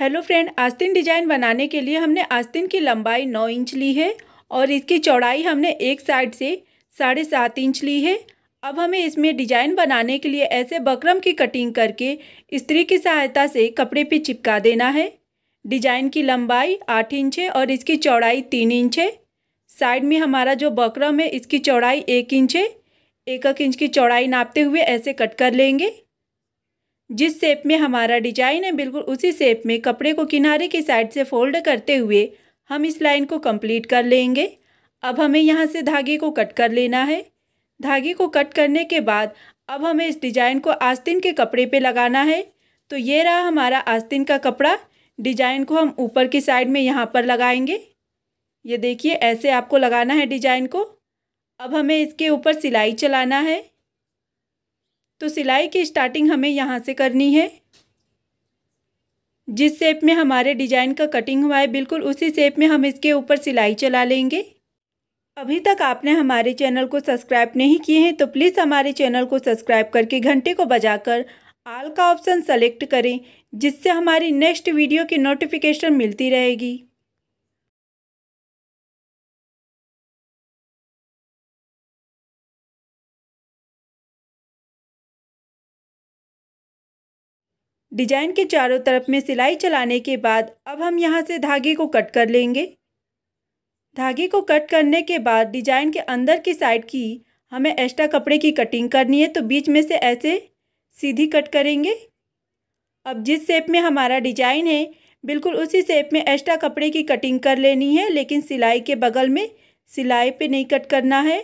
hello friend आस्तीन design बनाने के लिए हमने आस्तीन की लंबाई नौ इंच ली है और इसकी चौड़ाई हमने एक साइड से साढ़े सात इंच ली है अब हमें इसमें डिजाइन बनाने के लिए ऐसे बकरम की कटिंग करके स्त्री की सहायता से कपड़े पे चिपका देना है डिजाइन की लंबाई आठ इंच है और इसकी चौड़ाई तीन इंच है साइड में हमारा जो बकरम है इसकी चौड़ाई एक इंच है एक एक इंच की चौड़ाई नापते हुए ऐसे कट कर लेंगे जिस शेप में हमारा डिजाइन है बिल्कुल उसी शेप में कपड़े को किनारे की साइड से फोल्ड करते हुए हम इस लाइन को कंप्लीट कर लेंगे अब हमें यहाँ से धागे को कट कर लेना है धागे को कट करने के बाद अब हमें इस डिज़ाइन को आस्तीन के कपड़े पे लगाना है तो ये रहा हमारा आस्तीन का कपड़ा डिजाइन को हम ऊपर की साइड में यहाँ पर लगाएंगे ये देखिए ऐसे आपको लगाना है डिजाइन को अब हमें इसके ऊपर सिलाई चलाना है तो सिलाई की स्टार्टिंग हमें यहाँ से करनी है जिस शेप में हमारे डिजाइन का कटिंग हुआ है बिल्कुल उसी शेप में हम इसके ऊपर सिलाई चला लेंगे अभी तक आपने हमारे चैनल को सब्सक्राइब नहीं किए हैं तो प्लीज़ हमारे चैनल को सब्सक्राइब करके घंटे को बजाकर आल का ऑप्शन सेलेक्ट करें जिससे हमारी नेक्स्ट वीडियो की नोटिफिकेशन मिलती रहेगी डिजाइन के चारों तरफ में सिलाई चलाने के बाद अब हम यहाँ से धागे को कट कर लेंगे धागे को कट करने के बाद डिजाइन के अंदर की साइड की हमें एक्स्ट्रा कपड़े की कटिंग करनी है तो बीच में से ऐसे सीधी कट करेंगे अब जिस शेप में हमारा डिजाइन है बिल्कुल उसी शेप में एक्स्ट्रा कपड़े की कटिंग कर लेनी है लेकिन सिलाई के बगल में सिलाई पे नहीं कट करना है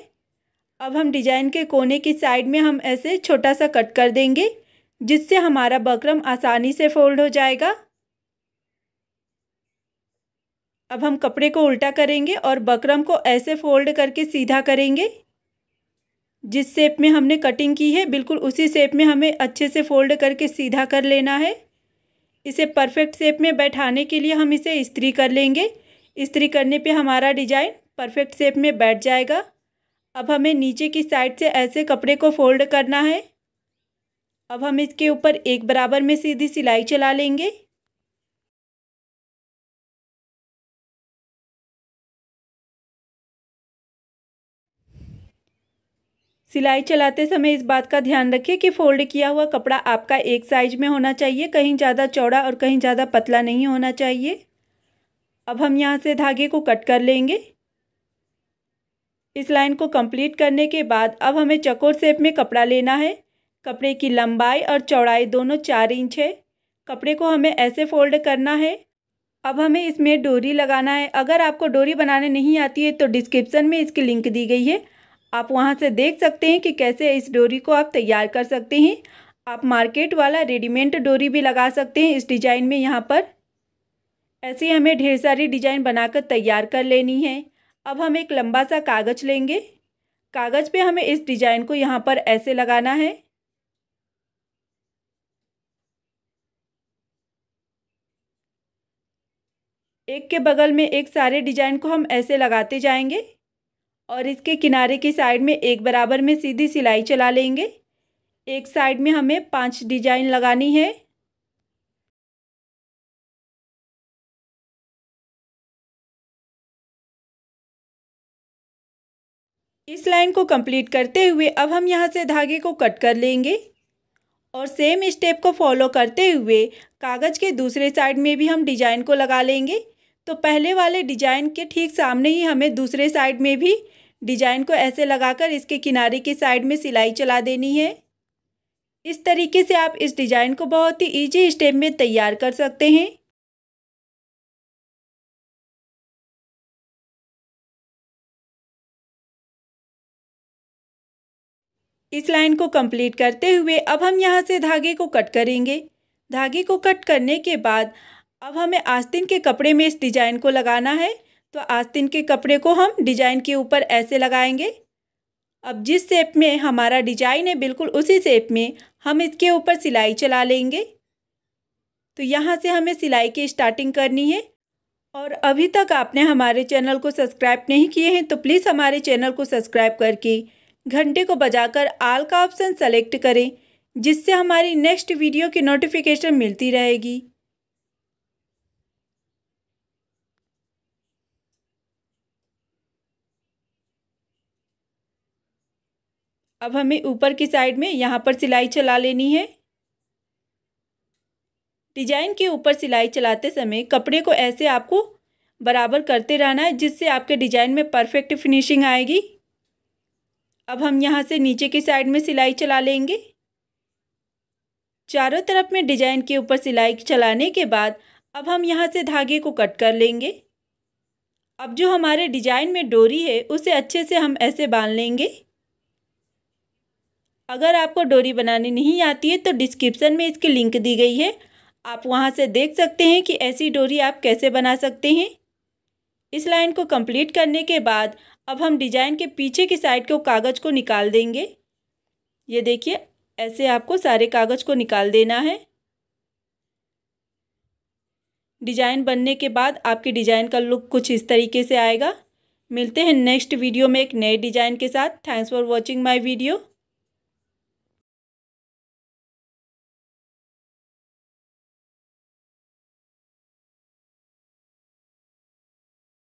अब हम डिजाइन के कोने की साइड में हम ऐसे छोटा सा कट कर देंगे जिससे हमारा बकरम आसानी से फोल्ड हो जाएगा अब हम कपड़े को उल्टा करेंगे और बकरम को ऐसे फोल्ड करके सीधा करेंगे जिस शेप में हमने कटिंग की है बिल्कुल उसी शेप में हमें अच्छे से फोल्ड करके सीधा कर लेना है इसे परफेक्ट शेप में बैठाने के लिए हम इसे इस्त्री कर लेंगे इस्त्री करने पे हमारा डिजाइन परफेक्ट शेप में बैठ जाएगा अब हमें नीचे की साइड से ऐसे कपड़े को फोल्ड करना है अब हम इसके ऊपर एक बराबर में सीधी सिलाई चला लेंगे सिलाई चलाते समय इस बात का ध्यान रखें कि फोल्ड किया हुआ कपड़ा आपका एक साइज में होना चाहिए कहीं ज़्यादा चौड़ा और कहीं ज़्यादा पतला नहीं होना चाहिए अब हम यहाँ से धागे को कट कर लेंगे इस लाइन को कंप्लीट करने के बाद अब हमें चकोर शेप में कपड़ा लेना है कपड़े की लंबाई और चौड़ाई दोनों चार इंच है कपड़े को हमें ऐसे फोल्ड करना है अब हमें इसमें डोरी लगाना है अगर आपको डोरी बनाने नहीं आती है तो डिस्क्रिप्सन में इसकी लिंक दी गई है आप वहाँ से देख सकते हैं कि कैसे इस डोरी को आप तैयार कर सकते हैं आप मार्केट वाला रेडीमेड डोरी भी लगा सकते हैं इस डिज़ाइन में यहाँ पर ऐसे हमें ढेर सारी डिज़ाइन बनाकर तैयार कर लेनी है अब हम एक लंबा सा कागज़ लेंगे कागज़ पे हमें इस डिज़ाइन को यहाँ पर ऐसे लगाना है एक के बगल में एक सारे डिजाइन को हम ऐसे लगाते जाएंगे और इसके किनारे की साइड में एक बराबर में सीधी सिलाई चला लेंगे एक साइड में हमें पांच डिजाइन लगानी है इस लाइन को कंप्लीट करते हुए अब हम यहाँ से धागे को कट कर लेंगे और सेम स्टेप को फॉलो करते हुए कागज़ के दूसरे साइड में भी हम डिजाइन को लगा लेंगे तो पहले वाले डिजाइन के ठीक सामने ही हमें दूसरे साइड में भी डिजाइन को ऐसे लगाकर इसके किनारे के साइड में सिलाई चला देनी है इस तरीके से आप इस डिजाइन को बहुत ही इजी स्टेप में तैयार कर सकते हैं इस लाइन को कंप्लीट करते हुए अब हम यहां से धागे को कट करेंगे धागे को कट करने के बाद अब हमें आस्तीन के कपड़े में इस डिज़ाइन को लगाना है तो आस्तीन के कपड़े को हम डिज़ाइन के ऊपर ऐसे लगाएंगे अब जिस शेप में हमारा डिजाइन है बिल्कुल उसी शेप में हम इसके ऊपर सिलाई चला लेंगे तो यहाँ से हमें सिलाई की स्टार्टिंग करनी है और अभी तक आपने हमारे चैनल को सब्सक्राइब नहीं किए हैं तो प्लीज़ हमारे चैनल को सब्सक्राइब करके घंटे को बजाकर आल का ऑप्शन सेलेक्ट करें जिससे हमारी नेक्स्ट वीडियो की नोटिफिकेशन मिलती रहेगी अब हमें ऊपर की साइड में यहाँ पर सिलाई चला लेनी है डिजाइन के ऊपर सिलाई चलाते समय कपड़े को ऐसे आपको बराबर करते रहना है जिससे आपके डिजाइन में परफेक्ट फिनिशिंग आएगी अब हम यहाँ से नीचे की साइड में सिलाई चला लेंगे चारों तरफ में डिजाइन के ऊपर सिलाई चलाने के बाद अब हम यहाँ से धागे को कट कर लेंगे अब जो हमारे डिजाइन में डोरी है उसे अच्छे से हम ऐसे बांध लेंगे अगर आपको डोरी बनानी नहीं आती है तो डिस्क्रिप्सन में इसकी लिंक दी गई है आप वहाँ से देख सकते हैं कि ऐसी डोरी आप कैसे बना सकते हैं इस लाइन को कंप्लीट करने के बाद अब हम डिजाइन के पीछे की साइड के कागज़ को निकाल देंगे ये देखिए ऐसे आपको सारे कागज़ को निकाल देना है डिजाइन बनने के बाद आपके डिजाइन का लुक कुछ इस तरीके से आएगा मिलते हैं नेक्स्ट वीडियो में एक नए डिजाइन के साथ thanks for watching my video